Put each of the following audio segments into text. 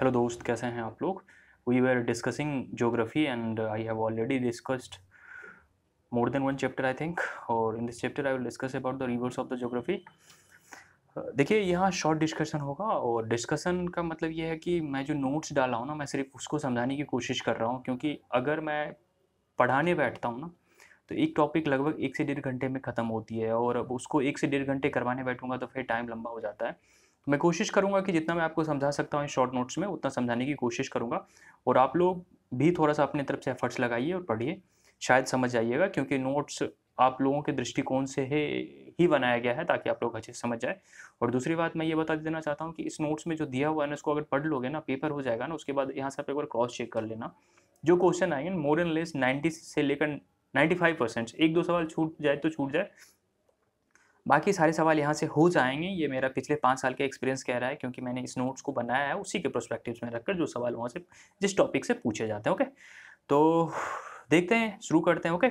Hello दोस्त कैसे हैं आप लोग we were discussing geography and I have already discussed more than one chapter I think और in this chapter I will discuss about the rivers of the geography देखिए यहाँ short discussion होगा और डिस्कशन का मतलब ये है कि मैं जो नोट्स डाला हूँ ना मैं सिर्फ उसको समझाने की कोशिश कर रहा हूँ क्योंकि अगर मैं पढ़ाने बैठता हूँ ना तो एक टॉपिक लगभग एक से डेढ़ घंटे में ख़त्म होती है और अब उसको एक से डेढ़ घंटे करवाने बैठूंगा तो फिर टाइम लंबा हो जाता है मैं कोशिश करूँगा कि जितना मैं आपको समझा सकता हूँ इस शॉर्ट नोट्स में उतना समझाने की कोशिश करूँगा और आप लोग भी थोड़ा सा अपनी तरफ से एफर्ट्स लगाइए और पढ़िए शायद समझ जाइएगा क्योंकि नोट्स आप लोगों के दृष्टिकोण से है ही बनाया गया है ताकि आप लोग अच्छे से समझ जाए और दूसरी बात मैं ये बता देना चाहता हूँ कि इस नोट्स में जो दिया हुआ है ना उसको अगर पढ़ लोगे ना पेपर हो जाएगा ना उसके बाद यहाँ से आप एक बार क्रॉस चेक कर लेना जो क्वेश्चन आएंगे मोर एंड लेस नाइन्टी से लेकर नाइन्टी फाइव परसेंट एक दो सवाल छूट जाए तो छूट जाए बाकी सारे सवाल यहाँ से हो जाएंगे ये मेरा पिछले पाँच साल का एक्सपीरियंस कह रहा है क्योंकि मैंने इस नोट्स को बनाया है उसी के प्रोस्पेक्टिव में रखकर जो सवाल वहाँ से जिस टॉपिक से पूछे जाते हैं ओके तो देखते हैं शुरू करते हैं ओके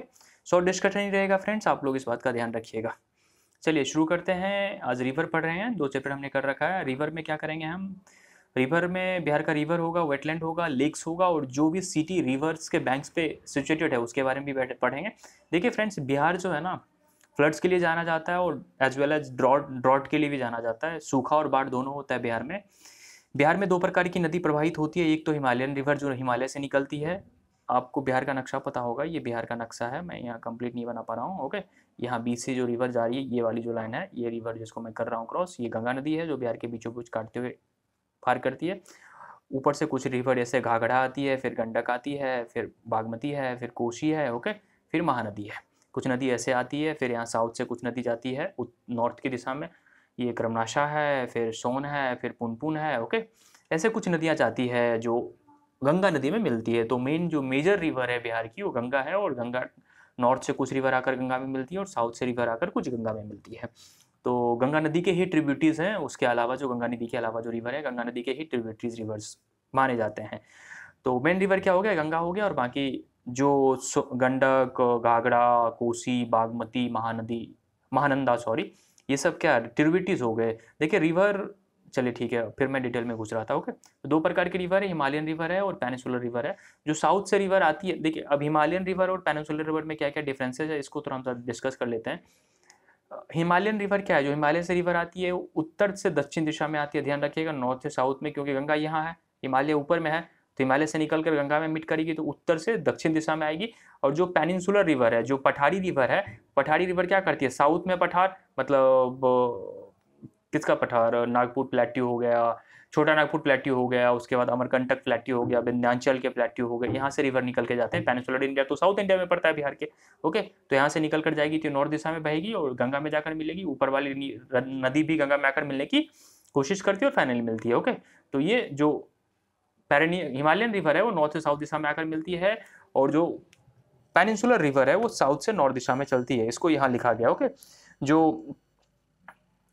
शॉर्ट डिस्कशन ही रहेगा फ्रेंड्स आप लोग इस बात का ध्यान रखिएगा चलिए शुरू करते हैं आज रिवर पढ़ रहे हैं दो चैप्टर हमने कर रखा है रिवर में क्या करेंगे हम रिवर में बिहार का रिवर होगा वेटलैंड होगा लेक्स होगा और जो भी सिटी रिवर्स के बैंक्स पे सिचुएटेड है उसके बारे में भी पढ़ेंगे देखिए फ्रेंड्स बिहार जो है ना फ्लड्स के लिए जाना जाता है और as well as drought drought के लिए भी जाना जाता है सूखा और बाढ़ दोनों होता है बिहार में बिहार में दो प्रकार की नदी प्रवाहित होती है एक तो हिमालयन रिवर जो हिमालय से निकलती है आपको बिहार का नक्शा पता होगा ये बिहार का नक्शा है मैं यहाँ कंप्लीट नहीं बना पा रहा हूँ ओके यहाँ बीच से जो रिवर जा रही है ये वाली जो लाइन है ये रिवर जिसको मैं कर रहा हूँ क्रॉस ये गंगा नदी है जो बिहार के बीचों बीच काटते हुए पार करती है ऊपर से कुछ रिवर जैसे घाघड़ा आती है फिर गंडक आती है फिर बागमती है फिर कोशी है ओके फिर महानदी है कुछ नदी ऐसे आती है फिर यहाँ साउथ से कुछ नदी जाती है नॉर्थ की दिशा में ये क्रमनाशा है फिर सोन है फिर पुनपुन है ओके ऐसे कुछ नदियाँ जाती है जो गंगा नदी में मिलती है तो मेन जो मेजर रिवर है बिहार की वो गंगा है और गंगा नॉर्थ से कुछ रिवर आकर गंगा में मिलती है और साउथ से रिवर आकर कुछ गंगा में मिलती है तो गंगा नदी के ही ट्रिब्यूटीज़ हैं उसके अलावा जो गंगा नदी के अलावा जो रिवर है गंगा नदी के ही ट्रिब्यूटीज़ रिवर्स माने जाते हैं तो मेन रिवर क्या हो गया गंगा हो गया और बाकी जो गंडक घाघरा कोसी बागमती महानदी महानंदा सॉरी ये सब क्या ट्रिविटीज़ हो गए देखिए रिवर चलिए ठीक है फिर मैं डिटेल में घुस रहा था ओके तो दो प्रकार के रिवर है हिमालयन रिवर है और पेनिसुलर रिवर है जो साउथ से रिवर आती है देखिए अब हिमालयन रिवर और पेनिसुलर रिवर में क्या क्या डिफरेंसेज है इसको थोड़ा तो हम डिस्कस कर लेते हैं हिमालयन रिवर क्या है जो हिमालय से रिवर आती है उत्तर से दक्षिण दिशा में आती है ध्यान रखिएगा नॉर्थ से साउथ में क्योंकि गंगा यहाँ है हिमालय ऊपर में है तो हिमालय से निकलकर गंगा में मिट करेगी तो उत्तर से दक्षिण दिशा में आएगी और जो पेनिनसुलर रिवर है जो पठारी रिवर है पठारी रिवर क्या करती है साउथ में पठार मतलब किसका पठार नागपुर प्लेट्यू हो गया छोटा नागपुर प्लेट्यू हो गया उसके बाद अमरकंटक प्लेट्यू हो गया विंध्यांचल के प्लेट्यू हो गए यहाँ से रिवर निकल के जाते हैं पेनिसुलर इंडिया तो साउथ इंडिया में पड़ता है बिहार के ओके तो यहाँ से निकल कर जाएगी तो नॉर्थ दिशा में बहेगी और गंगा में जाकर मिलेगी ऊपर वाली नदी भी गंगा में आकर मिलने की कोशिश करती है और फाइनली मिलती है ओके तो ये जो पैरनी हिमालयन रिवर है वो नॉर्थ से साउथ दिशा में आकर मिलती है और जो पेनिनसुलर रिवर है वो साउथ से नॉर्थ दिशा में चलती है इसको यहाँ लिखा गया ओके जो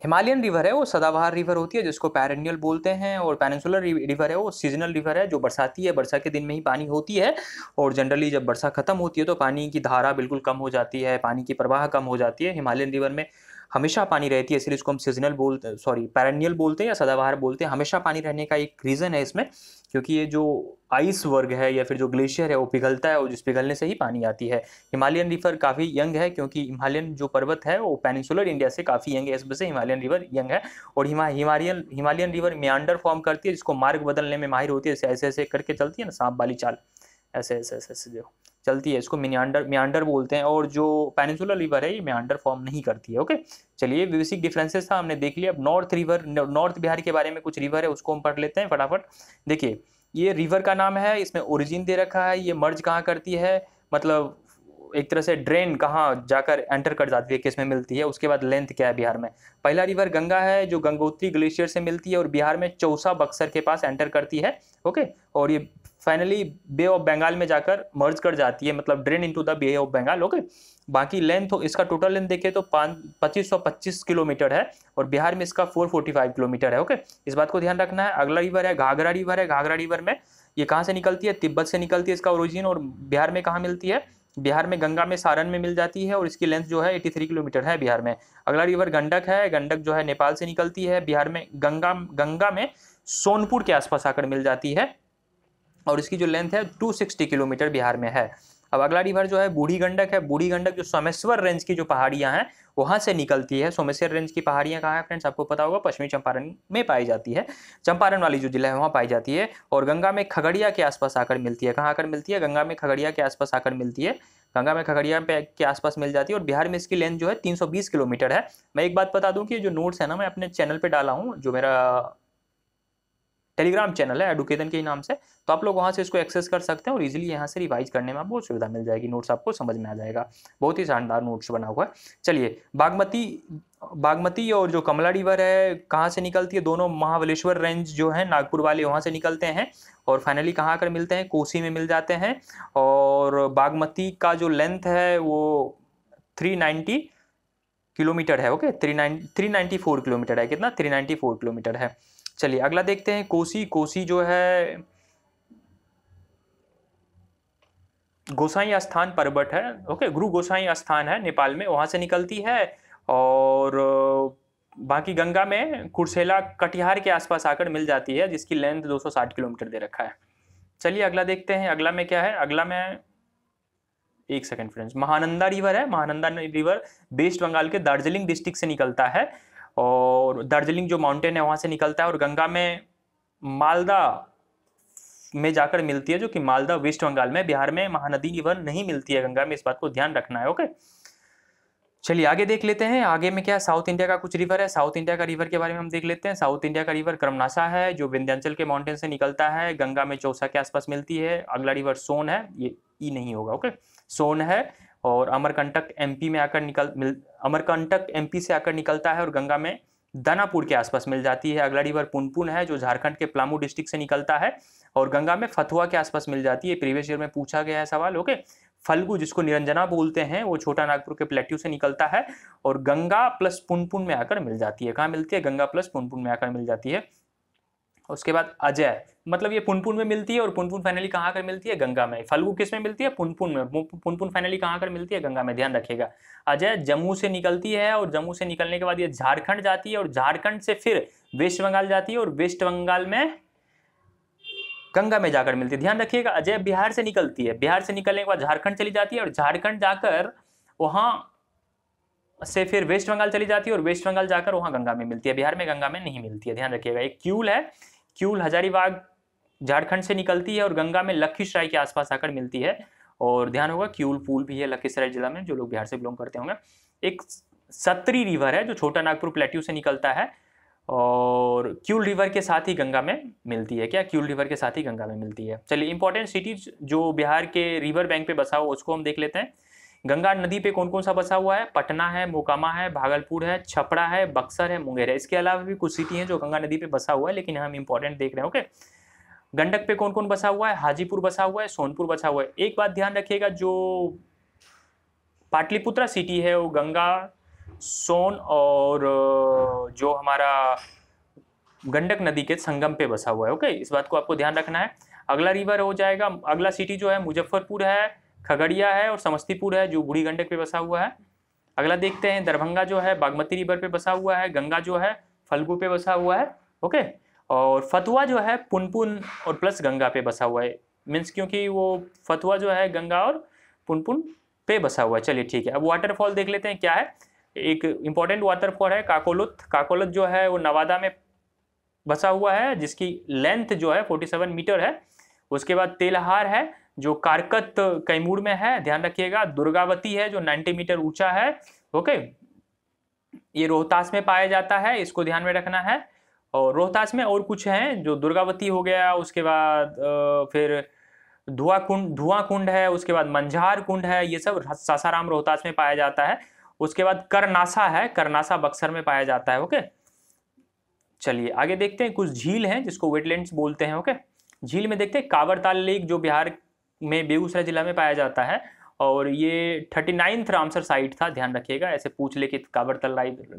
हिमालयन रिवर है वो सदाबहार रिवर होती है जिसको पैरनियल बोलते हैं और पेनिनसुलर रिवर है वो सीजनल रिवर है जो बरसाती है वर्षा के दिन में ही पानी होती है और जनरली जब वर्षा खत्म होती है तो पानी की धारा बिल्कुल कम हो जाती है पानी की प्रवाह कम हो जाती है हिमालयन रिवर में हमेशा पानी रहती है इसलिए इसको हम सीजनल बोलते सॉरी पैरनियल बोलते हैं या सदाबहार बोलते हैं हमेशा पानी रहने का एक रीज़न है इसमें क्योंकि ये जो आइस वर्ग है या फिर जो ग्लेशियर है वो पिघलता है और जिस पिघलने से ही पानी आती है हिमालयन रिवर काफ़ी यंग है क्योंकि हिमालयन जो पर्वत है वो पेनिसुलर इंडिया से काफ़ी यंग है इस वजह से हिमालयन रिवर यंग है और हिमा Himalayan Himalayan river meander form करती है जिसको मार्ग बदलने में माहिर होती है ऐसे ऐसे करके चलती है ना सांप वाली चाल ऐसे ऐसे ऐसे देखो चलती है इसको मियांडर मियांडर बोलते हैं और जो पेनिसुलर रिवर है ये मियांडर फॉर्म नहीं करती है ओके चलिए बेसिक डिफरेंसेस था हमने देख लिया अब नॉर्थ रिवर नॉर्थ बिहार के बारे में कुछ रिवर है उसको हम पढ़ लेते हैं फटाफट देखिए ये रिवर का नाम है इसमें ओरिजिन दे रखा है ये मर्ज कहाँ करती है मतलब एक तरह से ड्रेन कहाँ जाकर एंटर कर जाती है किस में मिलती है उसके बाद लेंथ क्या है बिहार में पहला रिवर गंगा है जो गंगोत्री ग्लेशियर से मिलती है और बिहार में चौसा बक्सर के पास एंटर करती है ओके और ये फाइनली बे ऑफ बंगाल में जाकर मर्ज कर जाती है मतलब drain into the bay of Bengal okay बाकी लेंथ हो इसका टोटल लेंथ देखिए तो पच्चीस सौ पच्चीस किलोमीटर है और बिहार में इसका फोर फोर्टी फाइव किलोमीटर है ओके इस बात को ध्यान रखना है अगला रिवर है घाघरा रिवर है घाघरा रिवर में ये कहाँ से निकलती है तिब्बत से निकलती है इसका ओरिजिन और बिहार में कहाँ मिलती है बिहार में गंगा में सारण में मिल जाती है और इसकी लेंथ जो है 83 किलोमीटर है बिहार में अगला रिवर गंडक है गंडक जो है नेपाल से निकलती है बिहार में गंगा गंगा में सोनपुर के आसपास आकर मिल जाती है और इसकी जो लेंथ है 260 किलोमीटर बिहार में है अब अगला रिवर जो है बूढ़ी गंडक है बूढ़ी गंडक जो सोमेश्वर रेंज की जो पहाड़ियाँ हैं वहाँ से निकलती है सोमेश्वर रेंज की पहाड़ियाँ कहाँ हैं फ्रेंड्स आपको पता होगा पश्चिमी चंपारण में पाई जाती है चंपारण वाली जो जिला है वहाँ पाई जाती है और गंगा में खगड़िया के आसपास आकर मिलती है कहाँ आकर मिलती है गंगा में खगड़िया के आसपास आकर मिलती है गंगा में खगड़िया पे के आसपास मिल जाती है और बिहार में इसकी लेंथ जो है 320 किलोमीटर है मैं एक बात बता दूं कि जो नोट्स है ना मैं अपने चैनल पे डाला हूँ जो मेरा टेलीग्राम चैनल है एडुकेशन के नाम से तो आप लोग वहाँ से इसको एक्सेस कर सकते हैं और इजीली यहाँ से रिवाइज करने में आपको सुविधा मिल जाएगी नोट्स आपको समझ में आ जाएगा बहुत ही शानदार नोट्स बना हुआ है चलिए बागमती बागमती और जो कमला रिवर है कहाँ से निकलती है दोनों महाबलेश्वर रेंज जो है नागपुर वाले वहाँ से निकलते हैं और फाइनली कहाँ आकर मिलते हैं कोसी में मिल जाते हैं और बागमती का जो लेंथ है वो थ्री किलोमीटर है okay three nine three ninety four kilometre है कितना थ्री नाइन्टी फोर किलोमीटर है चलिए अगला देखते हैं कोसी कोसी जो है गोसाई स्थान पर्वत है ओके गुरु गोसाई स्थान है नेपाल में वहां से निकलती है और बाकी गंगा में कुर्सेला कटिहार के आसपास आकर मिल जाती है जिसकी लेंथ 260 किलोमीटर दे रखा है चलिए अगला देखते हैं अगला में क्या है अगला में एक सेकंड फ्रेंड्स महानंदा रिवर है महानंदा रिवर वेस्ट बंगाल के दार्जिलिंग डिस्ट्रिक्ट से निकलता है और दार्जिलिंग जो माउंटेन है वहाँ से निकलता है और गंगा में मालदा में जाकर मिलती है जो कि मालदा वेस्ट बंगाल में बिहार में महानदी इवन नहीं मिलती है गंगा में इस बात को ध्यान रखना है ओके चलिए आगे देख लेते हैं आगे में क्या साउथ इंडिया का कुछ रिवर है साउथ इंडिया का रिवर के बारे में हम देख लेते हैं साउथ इंडिया का रिवर क्रमनाशा है जो विंध्यांचल के माउंटेन से निकलता है गंगा में चौसा के आसपास मिलती है अगला रिवर सोन है ये ई e नहीं होगा ओके सोन है और अमरकंटक एमपी में आकर निकल मिल अमरकंटक एमपी से आकर निकलता है और गंगा में दानापुर के आसपास मिल जाती है अगला रिवर पुनपुन है जो झारखंड के प्लामू डिस्ट्रिक्ट से निकलता है और गंगा में फतुआ के आसपास मिल जाती है प्रीवियस ईयर में पूछा गया है सवाल ओके फल्गु जिसको निरंजना बोलते हैं वो छोटा नागपुर के प्लेट्यू से निकलता है और गंगा प्लस पुनपुन में आकर मिल जाती है कहाँ मिलती है गंगा प्लस पुनपुन में आकर मिल जाती है उसके बाद अजय मतलब ये पुनपुन में मिलती है और पुनपुन फाइनली कहाँ कर मिलती है गंगा में फल्गु किस में मिलती है पुनपुन में पुनपुन फाइनली कहाँ कर मिलती है गंगा में ध्यान रखिएगा अजय जम्मू से निकलती है और जम्मू से निकलने के बाद ये झारखंड जाती है और झारखंड से फिर वेस्ट बंगाल जाती है और वेस्ट बंगाल में गंगा में जाकर मिलती है ध्यान रखिएगा अजय बिहार से निकलती है बिहार से निकलने के बाद झारखंड चली जाती है और झारखंड जाकर वहाँ से फिर वेस्ट बंगाल चली जाती है और वेस्ट बंगाल जाकर वहाँ गंगा में मिलती है बिहार में गंगा में नहीं मिलती है ध्यान रखिएगा एक क्यूल है क्यूल हजारीबाग झारखंड से निकलती है और गंगा में लखीसराय के आसपास आकर मिलती है और ध्यान होगा क्यूल पुल भी है लखीसराय जिला में जो लोग बिहार से बिलोंग करते होंगे एक सत्री रिवर है जो छोटा नागपुर प्लेट्यू से निकलता है और क्यूल रिवर के साथ ही गंगा में मिलती है क्या क्यूल रिवर के साथ ही गंगा में मिलती है चलिए इंपॉर्टेंट सिटीज जो बिहार के रिवर बैंक पे बसा हो उसको हम देख लेते हैं गंगा नदी पे कौन कौन सा बसा हुआ है पटना है मोकामा है भागलपुर है छपरा है बक्सर है मुंगेर है इसके अलावा भी कुछ सिटी हैं जो गंगा नदी पे बसा हुआ है लेकिन हम इंपॉर्टेंट देख रहे हैं ओके गंडक पे कौन कौन बसा हुआ है हाजीपुर बसा हुआ है सोनपुर बसा हुआ है एक बात ध्यान रखिएगा जो पाटलिपुत्रा सिटी है वो गंगा सोन और जो हमारा गंडक नदी के संगम पे बसा हुआ है ओके इस बात को आपको ध्यान रखना है अगला रिवर हो जाएगा अगला सिटी जो है मुजफ्फरपुर है खगड़िया है और समस्तीपुर है जो बूढ़ी गंडक पे बसा हुआ है अगला देखते हैं दरभंगा जो है बागमती रिवर पे बसा हुआ है गंगा जो है फल्गू पे बसा हुआ है ओके और फतवा जो है पुनपुन और प्लस गंगा पे बसा हुआ है मीन्स क्योंकि वो फतवा जो है गंगा और पुनपुन पे बसा हुआ है चलिए ठीक है अब वाटरफॉल देख लेते हैं क्या है एक इम्पॉर्टेंट वाटरफॉल है काकोलुत काकोलुत जो है वो नवादा में बसा हुआ है जिसकी लेंथ जो है 47 मीटर है उसके बाद तेलहार है जो कारकत कैमूर में है ध्यान रखिएगा दुर्गावती है जो 90 मीटर ऊंचा है ओके ये रोहतास में पाया जाता है इसको ध्यान में रखना है और रोहतास में और कुछ हैं जो दुर्गावती हो गया उसके बाद फिर धुआ कुंड धुआं कुंड है उसके बाद मंझार कुंड है ये सब सासाराम रोहतास में पाया जाता है उसके बाद करनासा है करनासा बक्सर में पाया जाता है ओके चलिए आगे देखते हैं कुछ झील हैं जिसको वेटलैंड्स बोलते हैं ओके झील में देखते हैं कांवरताल लेक जो बिहार में बेगूसराय जिला में पाया जाता है और ये थर्टी नाइन्थ रामसर साइट था ध्यान रखिएगा ऐसे पूछ ले कि काबर तल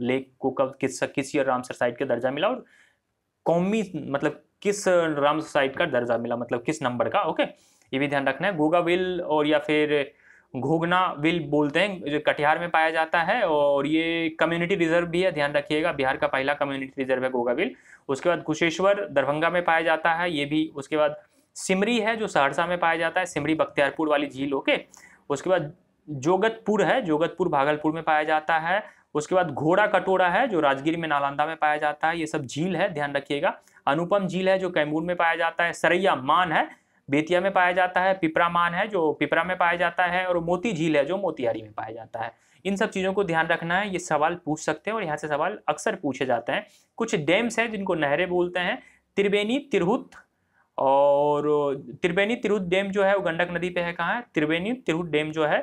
लेक को कब किस किस ईयर रामसर साइट का दर्जा मिला और कौमी मतलब किस रामसर साइट का दर्जा मिला मतलब किस नंबर का ओके ये भी ध्यान रखना है गोगा विल और या फिर घोगना विल बोलते हैं जो कटिहार में पाया जाता है और ये कम्युनिटी रिजर्व भी है ध्यान रखिएगा बिहार का पहला कम्युनिटी रिजर्व है गोगा विल उसके बाद कुशेश्वर दरभंगा में पाया जाता है ये भी उसके बाद सिमरी है जो सहरसा में पाया जाता है सिमरी बख्तियारपुर वाली झील ओके उसके बाद जोगतपुर है जोगतपुर भागलपुर में पाया जाता है उसके बाद घोड़ा कटोरा है जो राजगिरी में नालंदा में पाया जाता है ये सब झील है ध्यान रखिएगा अनुपम झील है जो कैमूर में पाया जाता है सरैया मान है बेतिया में पाया जाता है पिपरा मान है जो पिपरा में पाया जाता है और मोती झील है जो मोतिहारी में पाया जाता है इन सब चीज़ों को ध्यान रखना है ये सवाल पूछ सकते हैं और यहाँ से सवाल अक्सर पूछे जाते हैं कुछ डैम्स हैं जिनको नहरें बोलते हैं त्रिवेणी तिरहुत और त्रिवेणी तिरुत डैम जो है वो गंडक नदी पे है कहाँ है त्रिवेणी तिरुत डैम जो है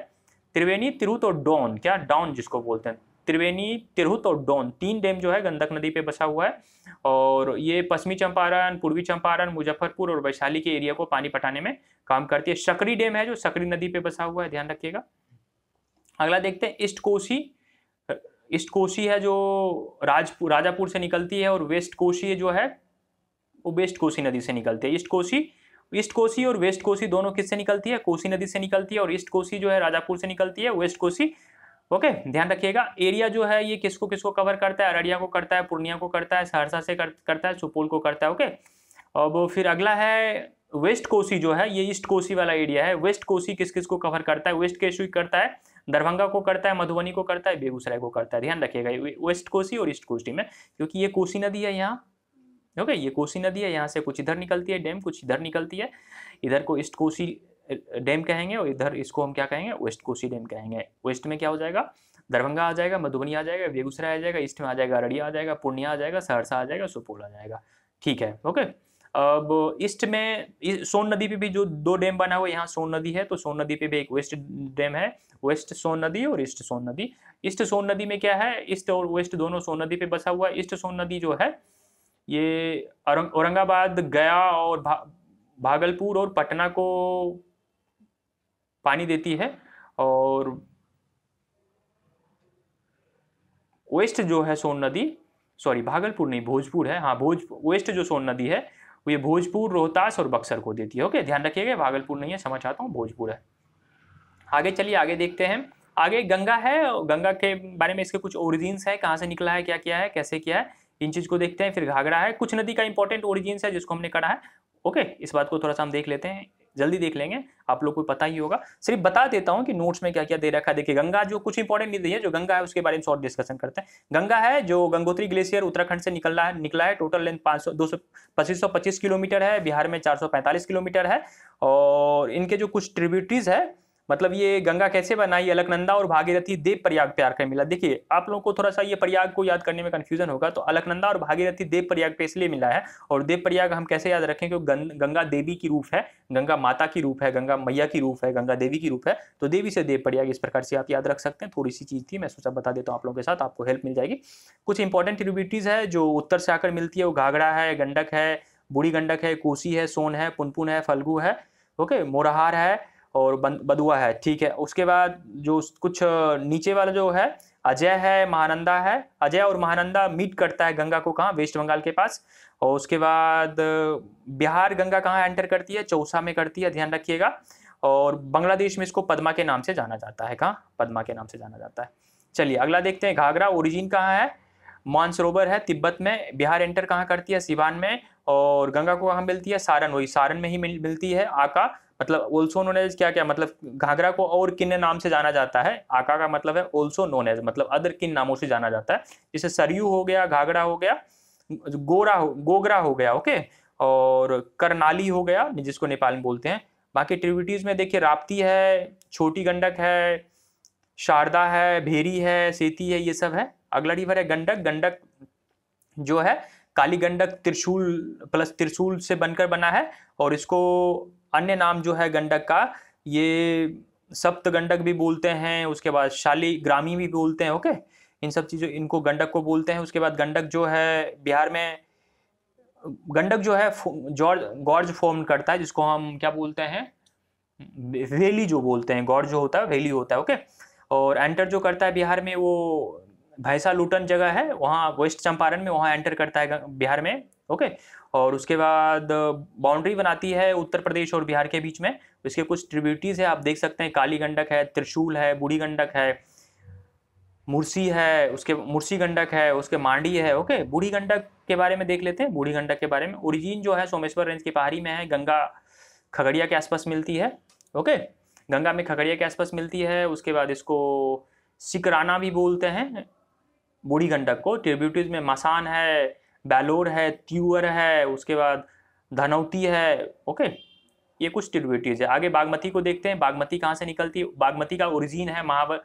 त्रिवेणी तिरुत और डॉन क्या डॉन जिसको बोलते हैं त्रिवेणी तिरुत और डॉन तीन डैम जो है गंडक नदी पे बसा हुआ है और ये पश्चिमी चंपारण पूर्वी चंपारण मुजफ्फरपुर और वैशाली के एरिया को पानी पटाने में काम करती है सकरी डैम है जो सकरी नदी पे बसा हुआ है ध्यान रखिएगा अगला देखते हैं ईस्ट कोसी ईस्ट कोसी है जो राजपुर राजापुर से निकलती है और वेस्ट कोसी जो है वो वेस्ट कोसी नदी से निकलती है ईस्ट कोसी ईस्ट कोसी और वेस्ट कोसी दोनों किससे निकलती है कोसी नदी से निकलती है और ईस्ट कोसी जो है राजापुर से निकलती है वेस्ट कोसी ओके ध्यान रखिएगा एरिया जो है ये किसको किसको कवर करता है अररिया को करता है पूर्णिया को करता है सहरसा से करता है सुपौल को करता है ओके अब फिर अगला है वेस्ट कोसी जो है ये ईस्ट कोसी वाला एरिया है वेस्ट कोसी किस किस को कवर करता है वेस्ट केश करता है दरभंगा को करता है मधुबनी को करता है बेगूसराय को करता है ध्यान रखिएगा वेस्ट कोसी और ईस्ट कोसी में क्योंकि ये कोसी नदी है यहाँ ओके ये कोसी नदी है यहाँ से कुछ इधर निकलती है डैम कुछ इधर निकलती है इधर को ईस्ट कोसी डैम कहेंगे और इधर इसको हम क्या कहेंगे वेस्ट कोसी डैम कहेंगे वेस्ट में क्या हो जाएगा दरभंगा आ जाएगा मधुबनी आ जाएगा बेगूसराय आ जाएगा ईस्ट में आ जाएगा अररिया आ जाएगा पूर्णिया आ जाएगा सहरसा आ जाएगा सुपौल आ जाएगा ठीक है ओके अब ईस्ट में सोन नदी पे भी जो दो डैम बना हुआ है यहाँ सोन नदी है तो सोन नदी पे भी एक वेस्ट डैम है वेस्ट सोन नदी और ईस्ट सोन नदी ईस्ट सोन नदी में क्या है ईस्ट और वेस्ट दोनों सोन नदी पे बसा हुआ है ईस्ट सोन नदी जो है ये औरंगाबाद गया और भा, भागलपुर और पटना को पानी देती है और वेस्ट जो है सोन नदी सॉरी भागलपुर नहीं भोजपुर है हाँ भोज वेस्ट जो सोन नदी है वो ये भोजपुर रोहतास और बक्सर को देती है ओके ध्यान रखिएगा भागलपुर नहीं है समझ आता हूँ भोजपुर है आगे चलिए आगे देखते हैं आगे गंगा है गंगा के बारे में इसके कुछ ओरिजिन है कहाँ से निकला है क्या किया है कैसे किया है इन चीज़ को देखते हैं फिर घाघरा है कुछ नदी का इंपॉर्टेंट ओरिजिन है जिसको हमने करा है ओके इस बात को थोड़ा सा हम देख लेते हैं जल्दी देख लेंगे आप लोग को पता ही होगा सिर्फ बता देता हूँ कि नोट्स में क्या क्या दे रखा है देखिए गंगा जो कुछ इंपॉर्टेंट नहीं दी है जो गंगा है उसके बारे में शॉर्ट डिस्कशन करते हैं गंगा है जो गंगोत्री ग्लेशियर उत्तराखंड से निकल रहा है निकला है टोटल लेंथ पाँच सौ दो सौ पच्चीस सौ पच्चीस किलोमीटर है बिहार में चार सौ पैंतालीस किलोमीटर है और इनके जो कुछ ट्रिब्यूटरीज है मतलब ये गंगा कैसे बनाई अलकनंदा और भागीरथी देव प्रयाग प्यार का मिला देखिए आप लोगों को थोड़ा सा ये प्रयाग को याद करने में कन्फ्यूजन होगा तो अलकनंदा और भागीरथी देव प्रयाग पे इसलिए मिला है और देव प्रयाग हम कैसे याद रखें क्योंकि गंगा देवी की रूप है गंगा माता की रूप है गंगा मैया की रूप है गंगा देवी की रूप है तो देवी से देव प्रयाग इस प्रकार से आप याद रख सकते हैं थोड़ी सी चीज़ थी मैं सोचा बता देता हूँ आप लोगों के साथ आपको हेल्प मिल जाएगी कुछ इंपॉर्टेंट ट्रिब्यूटीज़ है जो उत्तर से आकर मिलती है वो घाघरा है गंडक है बूढ़ी गंडक है कोसी है सोन है पुनपुन है फल्गू है ओके मोरहार है और बदुआ है ठीक है उसके बाद जो कुछ नीचे वाला जो है अजय है महानंदा है अजय और महानंदा मीट करता है गंगा को कहाँ वेस्ट बंगाल के पास और उसके बाद बिहार गंगा कहाँ एंटर करती है चौसा में करती है ध्यान रखिएगा और बांग्लादेश में इसको पद्मा के नाम से जाना जाता है कहाँ पद्मा के नाम से जाना जाता है चलिए अगला देखते हैं घाघरा ओरिजिन कहाँ है मानसरोवर है तिब्बत में बिहार एंटर कहाँ करती है सिवान में और गंगा को कहाँ मिलती है सारण वही सारण में ही मिलती है आका मतलब ऑल्सो नोन एज क्या क्या मतलब घाघरा को और किन नाम से जाना जाता है आका का मतलब है ऑल्सो नोन एज मतलब अदर किन नामों से जाना जाता है जैसे सरयू हो गया घाघरा हो गया गोरा हो गोगरा हो गया ओके और करनाली हो गया जिसको नेपाल में बोलते हैं बाकी ट्रिब्यूटीज में देखिए राप्ती है छोटी गंडक है शारदा है भेरी है सेती है ये सब है अगला रिवर है गंडक गंडक जो है काली गंडक त्रिशूल प्लस त्रिशूल से बनकर बना है और इसको अन्य नाम जो है गंडक का ये सप्त गंडक भी बोलते हैं उसके बाद शाली ग्रामी भी बोलते हैं ओके इन सब चीज़ों इनको गंडक को बोलते हैं उसके बाद गंडक जो है बिहार में गंडक जो है जॉर्ज गॉर्ज फॉर्म करता है जिसको हम क्या बोलते हैं वेली जो बोलते हैं गॉर्ज जो होता है वेली होता है ओके और एंटर जो करता है बिहार में वो भैंसा लूटन जगह है वहाँ वेस्ट चंपारण में वहाँ एंटर करता है बिहार में ओके और उसके बाद बाउंड्री बनाती है उत्तर प्रदेश और बिहार के बीच में इसके कुछ ट्रिब्यूटीज़ है आप देख सकते हैं काली गंडक है त्रिशूल है बूढ़ी गंडक है मुरसी है उसके मुर्सी गंडक है उसके मांडी है ओके बूढ़ी गंडक के बारे में देख लेते हैं बूढ़ी गंडक के बारे में ओरिजिन जो है सोमेश्वर रेंज की पहाड़ी में है गंगा खगड़िया के आसपास मिलती है ओके गंगा में खगड़िया के आसपास मिलती है उसके बाद इसको सिकराना भी बोलते हैं बूढ़ी गंडक को ट्रिब्यूटीज में मसान है बैलोर है त्यूअर है उसके बाद धनौती है ओके ये कुछ ट्रिब्यूटीज है आगे बागमती को देखते हैं बागमती कहाँ से निकलती है बागमती का ओरिजिन है महा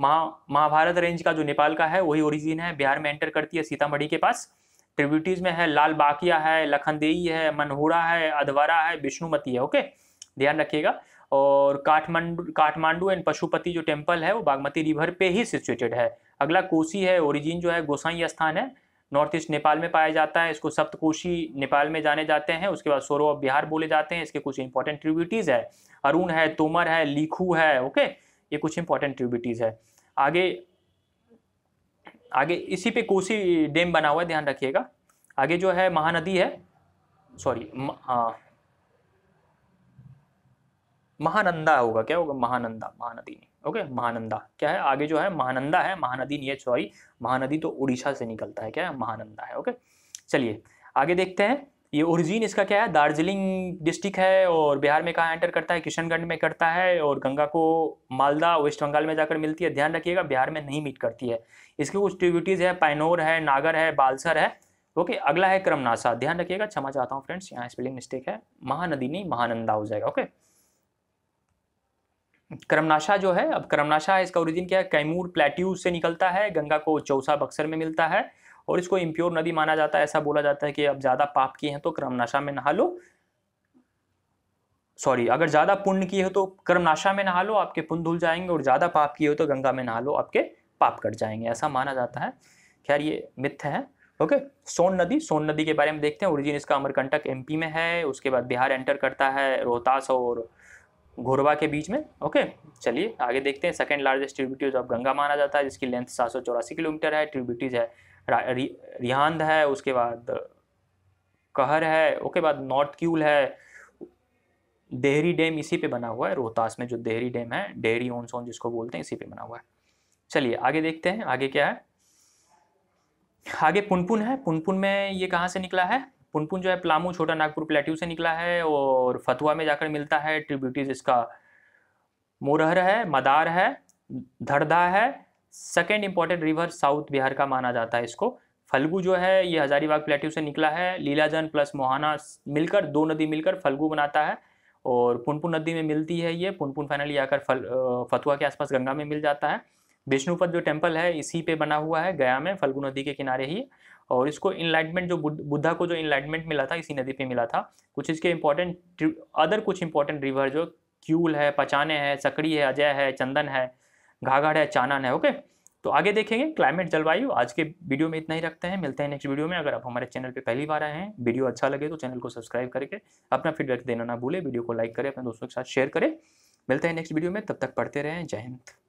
महा महाभारत रेंज का जो नेपाल का है वही ओरिजिन है बिहार में एंटर करती है सीतामढ़ी के पास ट्रिब्यूटीज में है लाल बाकिया है लखनदेई है मनहोरा है अधवारा है विष्णुमती है ओके ध्यान रखिएगा और काठमांडू काठमांडू एंड पशुपति जो टेम्पल है वो बागमती रिवर पे ही सिचुएटेड है अगला कोसी है ओरिजिन जो है गोसाई स्थान है नॉर्थ ईस्ट नेपाल में पाया जाता है इसको सप्तकोशी नेपाल में जाने जाते हैं उसके बाद सोरो ऑफ बिहार बोले जाते हैं इसके कुछ इंपॉर्टेंट ट्रिब्यूटीज़ है अरुण है तोमर है लीखू है ओके ये कुछ इंपॉर्टेंट ट्रिब्यूटीज़ है आगे आगे इसी पे कोसी डैम बना हुआ है ध्यान रखिएगा आगे जो है महानदी है सॉरी हाँ। महानंदा होगा क्या होगा महानंदा महानदी नहीं ओके महानंदा क्या है आगे जो है महानंदा है महानदी नहीं है सॉरी महानदी तो उड़ीसा से निकलता है क्या है महानंदा है ओके चलिए आगे देखते हैं ये ओरिजिन इसका क्या है दार्जिलिंग डिस्ट्रिक्ट है और बिहार में कहाँ एंटर करता है किशनगंज में करता है और गंगा को मालदा वेस्ट बंगाल में जाकर मिलती है ध्यान रखिएगा बिहार में नहीं मीट करती है इसके कुछ ट्रिब्यूटीज़ है पैनोर है नागर है बालसर है ओके अगला है क्रमनासा ध्यान रखिएगा क्षमा चाहता हूँ फ्रेंड्स यहाँ स्पेलिंग मिस्टेक है महानदी नहीं महानंदा हो जाएगा ओके okay? क्रमनाशा जो है अब क्रमनाशा है इसका ओरिजिन क्या है कैमूर प्लेट्यू से निकलता है गंगा को चौसा बक्सर में मिलता है और इसको इम्प्योर नदी माना जाता है ऐसा बोला जाता है कि अब ज़्यादा पाप किए हैं तो क्रमनाशा में नहा लो सॉरी अगर ज़्यादा पुण्य किए हो तो कर्मनाशा में नहा लो आपके पुण्य धुल जाएंगे और ज़्यादा पाप किए हो तो गंगा में नहा लो आपके पाप कट जाएंगे ऐसा माना जाता है खैर ये मिथ्य है ओके सोन नदी सोन नदी के बारे में देखते हैं ओरिजिन इसका अमरकंटक एमपी में है उसके बाद बिहार एंटर करता है रोहतास और घोरवा के बीच में ओके चलिए आगे देखते हैं second largest tributaries of Ganga माना जाता है जिसकी लेंथ सात किलोमीटर है ट्रिब्यूटीज है रिहांद है उसके बाद कहर है उसके बाद नॉर्थ क्यूल है देहरी डैम इसी पे बना हुआ है रोहतास में जो देहरी डैम है डेहरी ओनसोन जिसको बोलते हैं इसी पे बना हुआ है चलिए आगे देखते हैं आगे क्या है आगे पुनपुन है पुनपुन में ये कहाँ से निकला है पुनपुन जो है प्लामू छोटा नागपुर प्लेट्यू से निकला है और फतुआ में जाकर मिलता है ट्रिब्यूटीज इसका मोरहर है मदार है धरधा है second important river south Bihar का माना जाता है इसको फलगू जो है ये हजारीबाग प्लेट्यू से निकला है लीलाजन प्लस मोहाना मिलकर दो नदी मिलकर फलगू बनाता है और पुनपुन नदी में मिलती है ये पुनपुन फाइनली आकर फल फतुआ के आसपास गंगा में मिल जाता है विष्णुपद जो टेम्पल है इसी पे बना हुआ है गया में फल्गु नदी के किनारे ही और इसको इनलाइटमेंट जो बुद्धा को जो इनलाइटमेंट मिला था इसी नदी पे मिला था कुछ इसके इम्पोर्टेंट अदर कुछ इंपॉर्टेंट रिवर जो क्यूल है पचाने है सकड़ी है अजय है चंदन है घाघड़ है चानन है ओके तो आगे देखेंगे क्लाइमेट जलवायु आज के वीडियो में इतना ही रखते हैं मिलते हैं नेक्स्ट वीडियो में अगर आप हमारे चैनल पर पहली बार आए हैं वीडियो अच्छा लगे तो चैनल को सब्सक्राइब करके अपना फीडबैक देना ना भूले वीडियो को लाइक करें अपने दोस्तों के साथ शेयर करें मिलते हैं नेक्स्ट वीडियो में तब तक पढ़ते रहें जय हिंद